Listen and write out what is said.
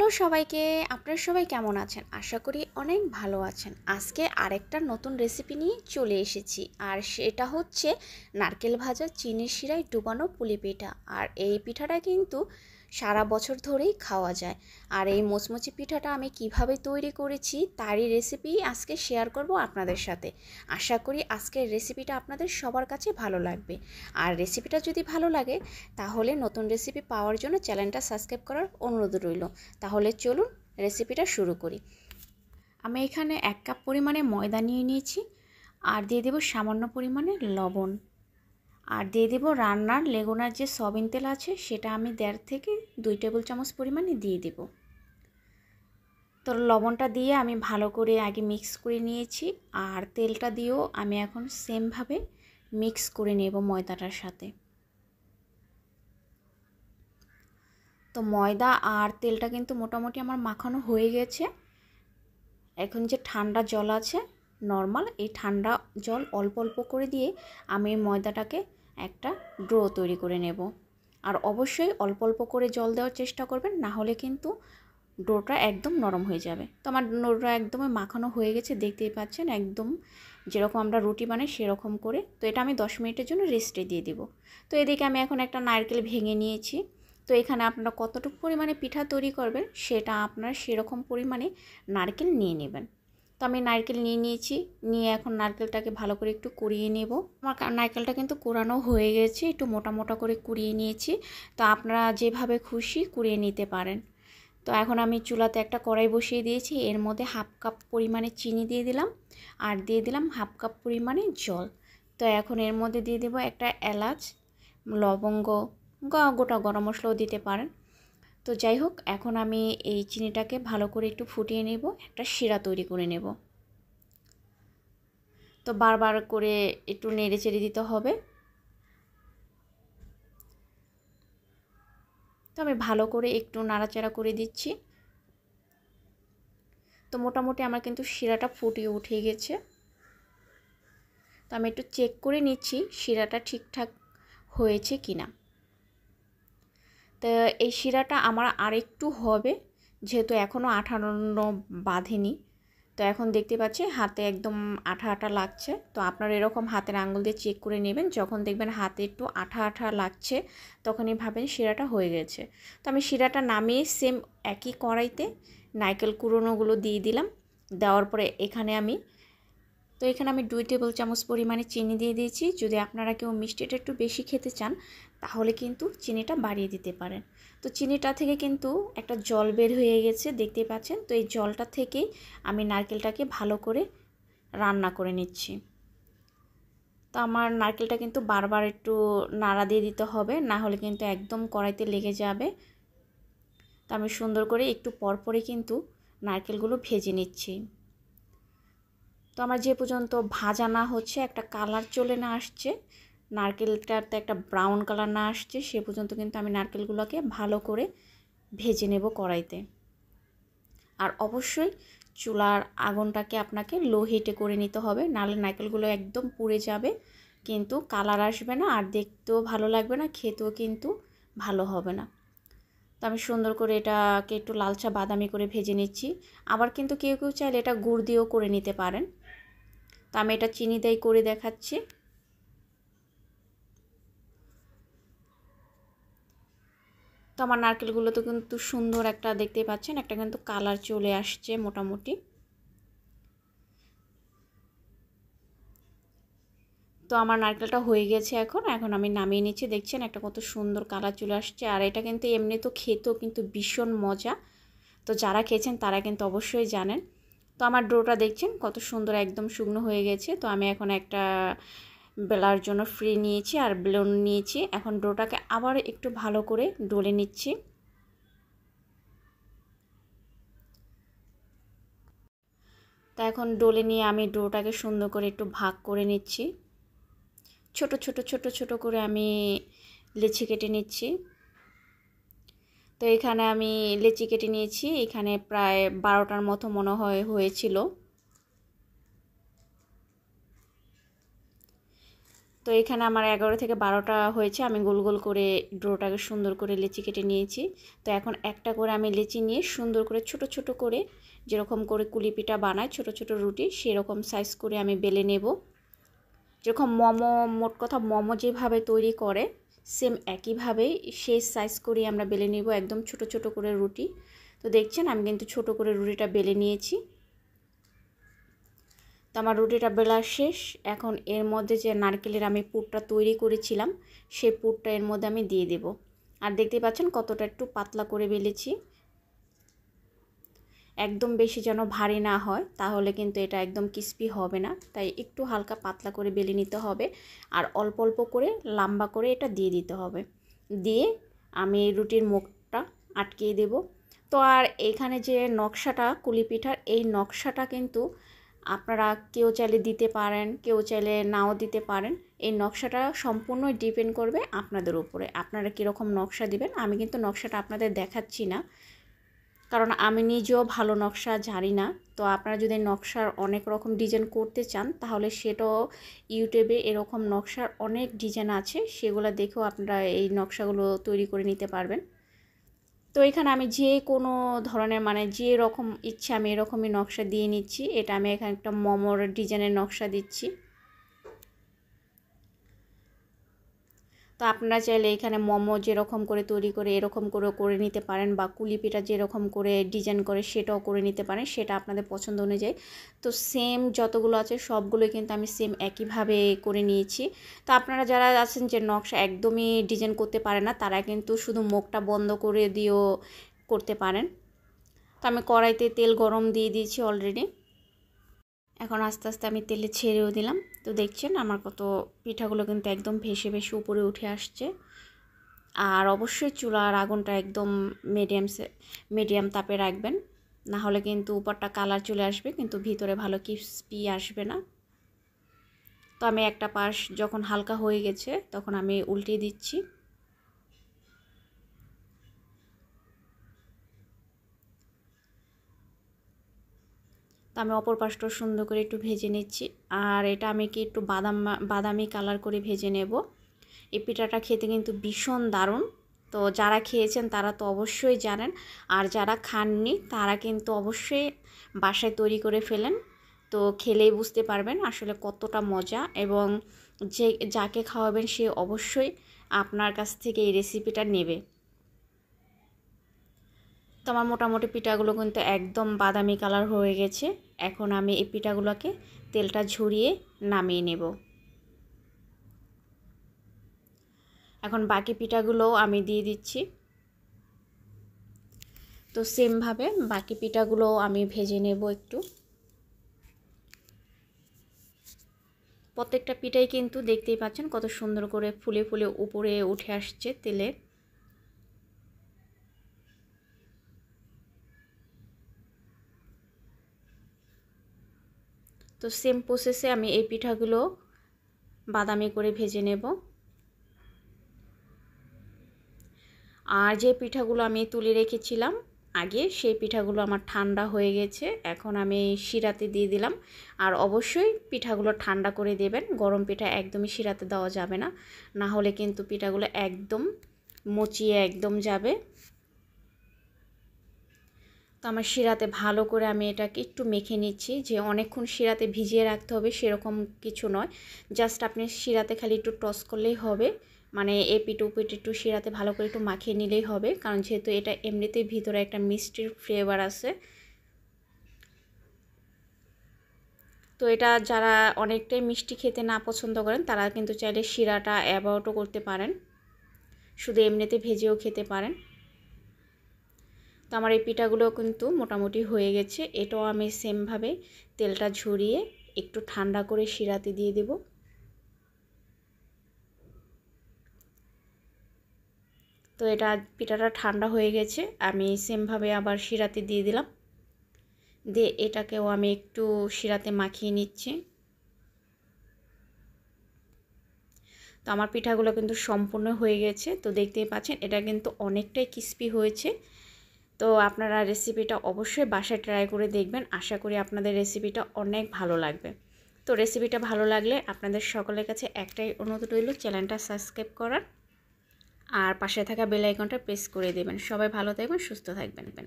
hello সবাইকে আপনারা সবাই কেমন আছেন আশা করি অনেক ভালো আছেন আজকে আরেকটা নতুন রেসিপি নিয়ে চলে এসেছি আর সেটা হচ্ছে নারকেল ভাজা চিনির শিরায় ডুবানো পুলি পিঠা আর এই পিঠাটা কিন্তু সারা বছর ধরেই খাওয়া যায় আর এই মোচমোচি পিঠাটা আমি কিভাবে তৈরি করেছি তারই রেসিপি আজকে শেয়ার করব আপনাদের সাথে আশা করি আজকের রেসিপিটা আপনাদের সবার কাছে ভালো লাগবে আর রেসিপিটা যদি ভালো লাগে তাহলে নতুন রেসিপি পাওয়ার জন্য চ্যানেলটা সাবস্ক্রাইব করার অনুরোধ রইল তাহলে চলুন রেসিপিটা শুরু করি আমি এখানে এক কাপ পরিমাণে ময়দা নিয়ে নিয়েছি আর দিয়ে দেব সামান্য পরিমাণে লবণ আর দিয়ে দেব রান্নার লেগুনার যে সবিন তেল আছে সেটা আমি দেড় থেকে দুই টেবিল চামচ পরিমাণে দিয়ে দেব তো লবণটা দিয়ে আমি ভালো করে আগে মিক্স করে নিয়েছি আর তেলটা দিয়েও আমি এখন সেমভাবে মিক্স করে নেব ময়দাটার সাথে তো ময়দা আর তেলটা কিন্তু মোটামুটি আমার মাখানো হয়ে গেছে এখন যে ঠান্ডা জল আছে নর্মাল এই ঠান্ডা জল অল্প অল্প করে দিয়ে আমি ময়দাটাকে একটা ড্র তৈরি করে নেব আর অবশ্যই অল্প অল্প করে জল দেওয়ার চেষ্টা করবেন না হলে কিন্তু ডোটা একদম নরম হয়ে যাবে তো আমার ডোটা একদমই মাখানো হয়ে গেছে দেখতেই পাচ্ছেন একদম যেরকম আমরা রুটি বানাই সেরকম করে তো এটা আমি দশ মিনিটের জন্য রেস্টে দিয়ে দিব তো এদিকে আমি এখন একটা নারকেল ভেঙে নিয়েছি তো এখানে আপনারা কতটুকু পরিমাণে পিঠা তৈরি করবেন সেটা আপনারা সেরকম পরিমাণে নারকেল নিয়ে নেবেন তো আমি নারকেল নিয়ে নিয়েছি নিয়ে এখন নারকেলটাকে ভালো করে একটু কুড়িয়ে নেব আমার নারকেলটা কিন্তু কোরানো হয়ে গেছে একটু মোটা মোটা করে কুড়িয়ে নিয়েছি তো আপনারা যেভাবে খুশি কুড়িয়ে নিতে পারেন তো এখন আমি চুলাতে একটা কড়াই বসিয়ে দিয়েছি এর মধ্যে হাফ কাপ পরিমাণে চিনি দিয়ে দিলাম আর দিয়ে দিলাম হাফ কাপ পরিমাণে জল তো এখন এর মধ্যে দিয়ে দেব একটা এলাচ লবঙ্গ গোটা গরম মশলাও দিতে পারেন তো যাই হোক এখন আমি এই চিনিটাকে ভালো করে একটু ফুটিয়ে নেব একটা শিরা তৈরি করে নেব তো বারবার করে একটু নেড়ে চেড়ে দিতে হবে তো আমি ভালো করে একটু নাড়াচাড়া করে দিচ্ছি তো মোটামুটি আমার কিন্তু শিরাটা ফুটিয়ে উঠে গেছে তো আমি একটু চেক করে নিচ্ছি শিরাটা ঠিকঠাক হয়েছে কি না তো এই শিরাটা আমার আরেকটু হবে যেহেতু এখনও আঠানো বাঁধেনি তো এখন দেখতে পাচ্ছি হাতে একদম আঠা আঠা লাগছে তো আপনারা এরকম হাতের আঙুল দিয়ে চেক করে নেবেন যখন দেখবেন হাতে একটু আঠা আঠা লাগছে তখনই ভাবেন শিরাটা হয়ে গেছে তো আমি শিরাটা নামিয়ে সেম একই কড়াইতে নাইকেল কুড়োনোগুলো দিয়ে দিলাম দেওয়ার পরে এখানে আমি তো এখানে আমি দুই টেবিল চামচ পরিমাণে চিনি দিয়ে দিয়েছি যদি আপনারা কেউ মিষ্টিটা একটু বেশি খেতে চান তাহলে কিন্তু চিনিটা বাড়িয়ে দিতে পারেন তো চিনিটা থেকে কিন্তু একটা জল বের হয়ে গেছে দেখতে পাচ্ছেন তো এই জলটা থেকেই আমি নারকেলটাকে ভালো করে রান্না করে নিচ্ছি তো আমার নারকেলটা কিন্তু বারবার একটু নাড়া দিয়ে দিতে হবে না হলে কিন্তু একদম কড়াইতে লেগে যাবে তো আমি সুন্দর করে একটু পরপরে কিন্তু নারকেলগুলো ভেজে নিচ্ছি তো আমার যে পর্যন্ত ভাজা না হচ্ছে একটা কালার চলে না আসছে নারকেলটাতে একটা ব্রাউন কালার না আসছে সে পর্যন্ত কিন্তু আমি নারকেলগুলোকে ভালো করে ভেজে নেব কড়াইতে আর অবশ্যই চুলার আগুনটাকে আপনাকে লো হিটে করে নিতে হবে নাহলে নারকেলগুলো একদম পুড়ে যাবে কিন্তু কালার আসবে না আর দেখতেও ভালো লাগবে না খেতেও কিন্তু ভালো হবে না তো আমি সুন্দর করে এটাকে একটু লালচা বাদামি করে ভেজে নিচ্ছি আবার কিন্তু কেউ কেউ চাইলে এটা গুড় দিয়েও করে নিতে পারেন তো আমি এটা চিনি দিয়ে করে দেখাচ্ছি তো আমার নারকেলগুলো তো কিন্তু সুন্দর একটা দেখতে পাচ্ছেন একটা কিন্তু কালার চলে আসছে মোটামুটি তো আমার নারকেলটা হয়ে গেছে এখন এখন আমি নামিয়ে নিচ্ছি দেখছেন একটা কত সুন্দর কালার চলে আসছে আর এটা কিন্তু এমনি তো খেতেও কিন্তু ভীষণ মজা তো যারা খেয়েছেন তারা কিন্তু অবশ্যই জানেন তো আমার ডোটা দেখছেন কত সুন্দর একদম শুকনো হয়ে গেছে তো আমি এখন একটা বেলার জন্য ফ্রি নিয়েছি আর বেলুন নিয়েছি এখন ডোটাকে আবার একটু ভালো করে ডলে নিচ্ছি তা এখন ডলে নিয়ে আমি ডোটাকে সুন্দর করে একটু ভাগ করে নিচ্ছি ছোট ছোট ছোট ছোট করে আমি লেচি কেটে নিচ্ছি তো এখানে আমি লেচি কেটে নিয়েছি এখানে প্রায় বারোটার মতো মনে হয় হয়েছিল তো এখানে আমার এগারো থেকে বারোটা হয়েছে আমি গোল গোল করে ড্রোটাকে সুন্দর করে লেচি কেটে নিয়েছি তো এখন একটা করে আমি লেচি নিয়ে সুন্দর করে ছোট ছোট করে যেরকম করে কুলিপিঠা বানায় ছোট ছোট রুটি সেরকম সাইজ করে আমি বেলে নেব যেরকম মোমো মোট কথা মোমো যেভাবে তৈরি করে সেম একইভাবে শেষ সাইজ করে আমরা বেলে নেব একদম ছোট ছোট করে রুটি তো দেখছেন আমি কিন্তু ছোট করে রুটিটা বেলে নিয়েছি তো আমার রুটিটা বেলা শেষ এখন এর মধ্যে যে নারকেলের আমি পুরটা তৈরি করেছিলাম সেই পুরটা এর মধ্যে আমি দিয়ে দেব আর দেখতে পাচ্ছেন কতটা একটু পাতলা করে বেলেছি একদম বেশি যেন ভারী না হয় তাহলে কিন্তু এটা একদম ক্রিস্পি হবে না তাই একটু হালকা পাতলা করে বেলে নিতে হবে আর অল্প অল্প করে লম্বা করে এটা দিয়ে দিতে হবে দিয়ে আমি রুটির মুখটা আটকিয়ে দেব তো আর এখানে যে নকশাটা কুলি পিঠার এই নকশাটা কিন্তু আপনারা কেউ চাইলে দিতে পারেন কেউ চাইলে নাও দিতে পারেন এই নকশাটা সম্পূর্ণ ডিপেন্ড করবে আপনাদের উপরে আপনারা কীরকম নকশা দিবেন আমি কিন্তু নকশাটা আপনাদের দেখাচ্ছি না কারণ আমি নিজেও ভালো নকশা জানি না তো আপনারা যদি নকশার অনেক রকম ডিজাইন করতে চান তাহলে সেটাও ইউটিউবে এরকম নকশার অনেক ডিজাইন আছে সেগুলো দেখেও আপনারা এই নকশাগুলো তৈরি করে নিতে পারবেন তো এখানে আমি যে কোনো ধরনের মানে যে রকম ইচ্ছে আমি এরকমই নকশা দিয়ে নিচ্ছি এটা আমি এখানে একটা মমর ডিজাইনের নকশা দিচ্ছি তো আপনারা চাইলে এখানে মোমো যেরকম করে তৈরি করে এরকম করেও করে নিতে পারেন বা কুলিপিটা যেরকম করে ডিজাইন করে সেটাও করে নিতে পারেন সেটা আপনাদের পছন্দ অনুযায়ী তো সেম যতগুলো আছে সবগুলো কিন্তু আমি সেম একইভাবে করে নিয়েছি তো আপনারা যারা আছেন যে নকশা একদমই ডিজাইন করতে পারে না তারা কিন্তু শুধু মুখটা বন্ধ করে দিয়েও করতে পারেন তো আমি কড়াইতে তেল গরম দিয়ে দিয়েছি অলরেডি এখন আস্তে আস্তে আমি তেলে ছেড়েও দিলাম তো দেখছেন আমার কত পিঠাগুলো কিন্তু একদম ভেসে ভেসে উপরে উঠে আসছে আর অবশ্যই চুলার আগুনটা একদম মিডিয়াম মিডিয়াম তাপে রাখবেন না হলে কিন্তু উপরটা কালার চলে আসবে কিন্তু ভিতরে ভালো ক্রিস্পি আসবে না তো আমি একটা পাশ যখন হালকা হয়ে গেছে তখন আমি উল্টে দিচ্ছি আমি অপর পাশটা সুন্দর করে একটু ভেজে নিচ্ছি আর এটা আমি কি একটু বাদাম বাদামি কালার করে ভেজে নেব এই পিঠাটা খেতে কিন্তু ভীষণ দারুণ তো যারা খেয়েছেন তারা তো অবশ্যই জানেন আর যারা খাননি তারা কিন্তু অবশ্যই বাসায় তৈরি করে ফেলেন তো খেলেই বুঝতে পারবেন আসলে কতটা মজা এবং যে যাকে খাওয়াবেন সে অবশ্যই আপনার কাছ থেকে এই রেসিপিটা নেবে আমার মোটামুটি পিঠাগুলো কিন্তু একদম বাদামি কালার হয়ে গেছে এখন আমি এই পিঠাগুলোকে তেলটা ঝরিয়ে নামিয়ে নেব এখন বাকি পিঠাগুলোও আমি দিয়ে দিচ্ছি তো সেমভাবে বাকি পিঠাগুলোও আমি ভেজে নেব একটু প্রত্যেকটা পিঠাই কিন্তু দেখতেই পাচ্ছেন কত সুন্দর করে ফুলে ফুলে উপরে উঠে আসছে তেলে তো সেম প্রসেসে আমি এই পিঠাগুলো বাদামি করে ভেজে নেব আর যে পিঠাগুলো আমি তুলে রেখেছিলাম আগে সেই পিঠাগুলো আমার ঠান্ডা হয়ে গেছে এখন আমি শিরাতে দিয়ে দিলাম আর অবশ্যই পিঠাগুলো ঠান্ডা করে দেবেন গরম পিঠা একদমই শিরাতে দেওয়া যাবে না না হলে কিন্তু পিঠাগুলো একদম মচিয়ে একদম যাবে তো আমার শিরাতে ভালো করে আমি এটাকে একটু মেখে নিচ্ছি যে অনেকক্ষণ শিরাতে ভিজিয়ে রাখতে হবে সেরকম কিছু নয় জাস্ট আপনি শিরাতে খালি একটু টস করলেই হবে মানে এ পিটু পিটু একটু শিরাতে ভালো করে একটু মাখিয়ে নিলেই হবে কারণ যেহেতু এটা এমনিতেই ভিতরে একটা মিষ্টির ফ্লেভার আছে তো এটা যারা অনেকটাই মিষ্টি খেতে না পছন্দ করেন তারা কিন্তু চাইলে শিরাটা অ্যাবাউটও করতে পারেন শুধু এমনিতে ভেজেও খেতে পারেন তো আমার এই পিঠাগুলো কিন্তু মোটামুটি হয়ে গেছে এটাও আমি সেমভাবে তেলটা ঝরিয়ে একটু ঠান্ডা করে শিরাতে দিয়ে দেব তো এটা পিঠাটা ঠান্ডা হয়ে গেছে আমি সেমভাবে আবার শিরাতে দিয়ে দিলাম দিয়ে এটাকেও আমি একটু শিরাতে মাখিয়ে নিচ্ছি তো আমার পিঠাগুলো কিন্তু সম্পূর্ণ হয়ে গেছে তো দেখতেই পাচ্ছেন এটা কিন্তু অনেকটাই ক্রিস্পি হয়েছে তো আপনারা রেসিপিটা অবশ্যই বাসায় ট্রাই করে দেখবেন আশা করি আপনাদের রেসিপিটা অনেক ভালো লাগবে তো রেসিপিটা ভালো লাগলে আপনাদের সকলের কাছে একটাই অনুরোধ রইল চ্যানেলটা সাবস্ক্রাইব করার আর পাশে থাকা বেলাইকনটা প্রেস করে দেবেন সবাই ভালো থাকবেন সুস্থ থাকবেন